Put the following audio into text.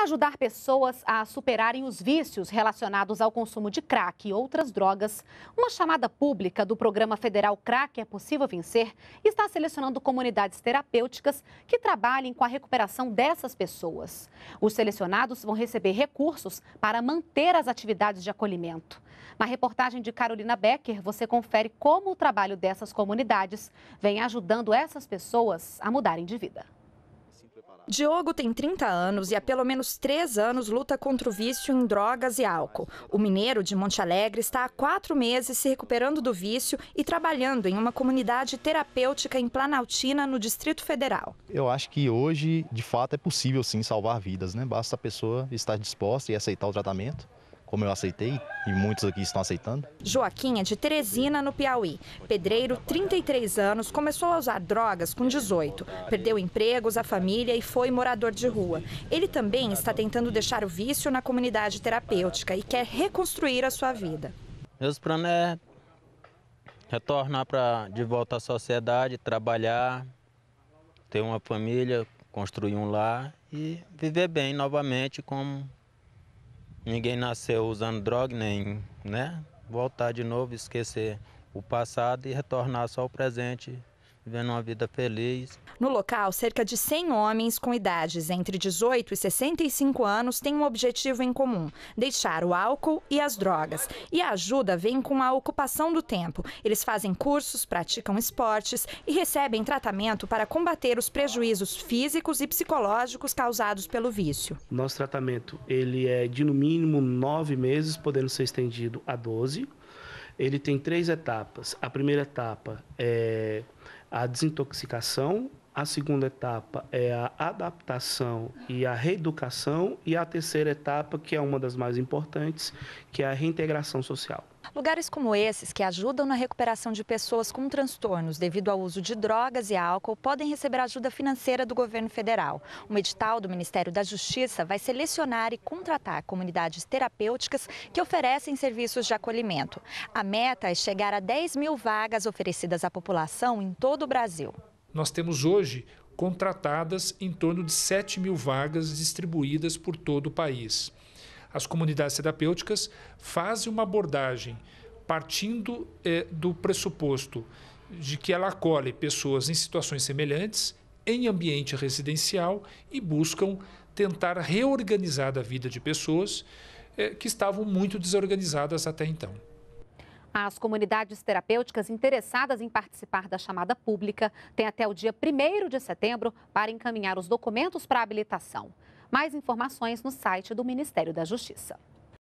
Para ajudar pessoas a superarem os vícios relacionados ao consumo de crack e outras drogas, uma chamada pública do programa federal Crack é Possível Vencer está selecionando comunidades terapêuticas que trabalhem com a recuperação dessas pessoas. Os selecionados vão receber recursos para manter as atividades de acolhimento. Na reportagem de Carolina Becker, você confere como o trabalho dessas comunidades vem ajudando essas pessoas a mudarem de vida. Diogo tem 30 anos e há pelo menos três anos luta contra o vício em drogas e álcool. O mineiro de Monte Alegre está há quatro meses se recuperando do vício e trabalhando em uma comunidade terapêutica em Planaltina, no Distrito Federal. Eu acho que hoje, de fato, é possível sim salvar vidas, né? Basta a pessoa estar disposta e aceitar o tratamento como eu aceitei e muitos aqui estão aceitando. Joaquim é de Teresina, no Piauí. Pedreiro, 33 anos, começou a usar drogas com 18. Perdeu empregos, a família e foi morador de rua. Ele também está tentando deixar o vício na comunidade terapêutica e quer reconstruir a sua vida. Meus planos é retornar pra, de volta à sociedade, trabalhar, ter uma família, construir um lar e viver bem novamente como Ninguém nasceu usando droga, nem, né? Voltar de novo, esquecer o passado e retornar só ao presente vivendo uma vida feliz. No local, cerca de 100 homens com idades entre 18 e 65 anos têm um objetivo em comum: deixar o álcool e as drogas. E a ajuda vem com a ocupação do tempo. Eles fazem cursos, praticam esportes e recebem tratamento para combater os prejuízos físicos e psicológicos causados pelo vício. Nosso tratamento ele é de no mínimo nove meses, podendo ser estendido a 12. Ele tem três etapas. A primeira etapa é a desintoxicação, a segunda etapa é a adaptação e a reeducação, e a terceira etapa, que é uma das mais importantes, que é a reintegração social. Lugares como esses, que ajudam na recuperação de pessoas com transtornos devido ao uso de drogas e álcool, podem receber ajuda financeira do governo federal. Um edital do Ministério da Justiça vai selecionar e contratar comunidades terapêuticas que oferecem serviços de acolhimento. A meta é chegar a 10 mil vagas oferecidas à população em todo o Brasil. Nós temos hoje contratadas em torno de 7 mil vagas distribuídas por todo o país as comunidades terapêuticas fazem uma abordagem partindo eh, do pressuposto de que ela acolhe pessoas em situações semelhantes, em ambiente residencial e buscam tentar reorganizar a vida de pessoas eh, que estavam muito desorganizadas até então. As comunidades terapêuticas interessadas em participar da chamada pública têm até o dia 1 de setembro para encaminhar os documentos para habilitação. Mais informações no site do Ministério da Justiça.